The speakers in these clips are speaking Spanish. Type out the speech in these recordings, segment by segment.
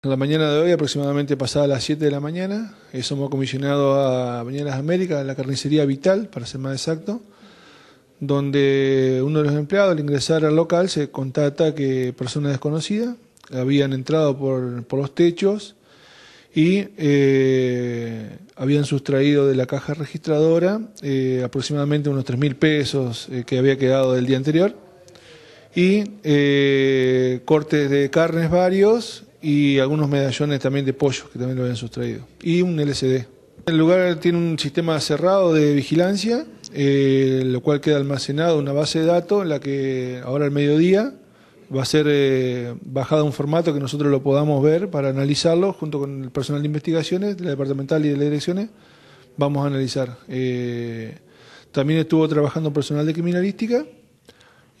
En la mañana de hoy, aproximadamente pasada las 7 de la mañana, eh, somos comisionados a Mañanas Américas, en la carnicería Vital, para ser más exacto, donde uno de los empleados al ingresar al local se contata que personas desconocidas habían entrado por, los techos y eh, habían sustraído de la caja registradora eh, aproximadamente unos 3.000 pesos que había quedado del día anterior y cortes de carnes varios y algunos medallones también de pollo que también lo habían sustraído y un LCD. El lugar tiene un sistema cerrado de vigilancia, eh, lo cual queda almacenado una base de datos en la que ahora al mediodía va a ser eh, bajado un formato que nosotros lo podamos ver para analizarlo junto con el personal de investigaciones de la departamental y de las direcciones. Vamos a analizar. Eh, también estuvo trabajando personal de criminalística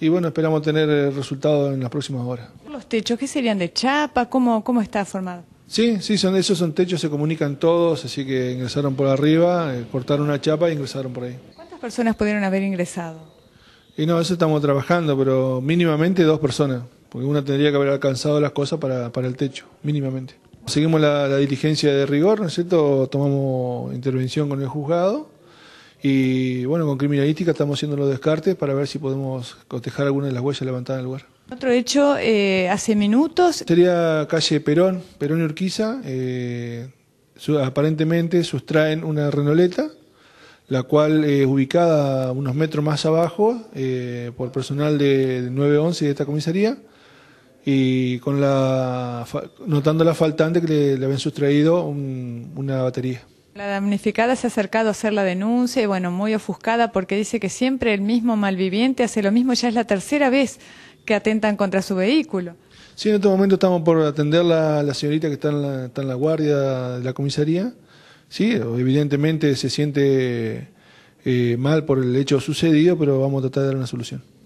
y bueno, esperamos tener resultados en las próximas horas los techos? ¿Qué serían de chapa? ¿Cómo, cómo está formado? Sí, sí, son esos, son techos, se comunican todos, así que ingresaron por arriba, eh, cortaron una chapa e ingresaron por ahí. ¿Cuántas personas pudieron haber ingresado? Y no, eso estamos trabajando, pero mínimamente dos personas, porque una tendría que haber alcanzado las cosas para, el techo, mínimamente. Seguimos la, la diligencia de rigor, ¿no es cierto? Tomamos intervención con el juzgado y, bueno, con criminalística estamos haciendo los descartes para ver si podemos cotejar alguna de las huellas levantadas en lugar. Otro hecho eh, hace minutos. Sería calle Perón, Perón y Urquiza. Eh, aparentemente sustraen una renoleta, la cual es ubicada unos metros más abajo eh, por personal de, 911 de esta comisaría. Y con la, notando la faltante que le, habían sustraído una batería. La damnificada se ha acercado a hacer la denuncia y bueno, muy ofuscada porque dice que siempre el mismo malviviente hace lo mismo, ya es la tercera vez que atentan contra su vehículo. Sí, en este momento estamos por atender a la, señorita que está en la, guardia de la comisaría. Sí, evidentemente se siente eh, mal por el hecho sucedido, pero vamos a tratar de dar una solución.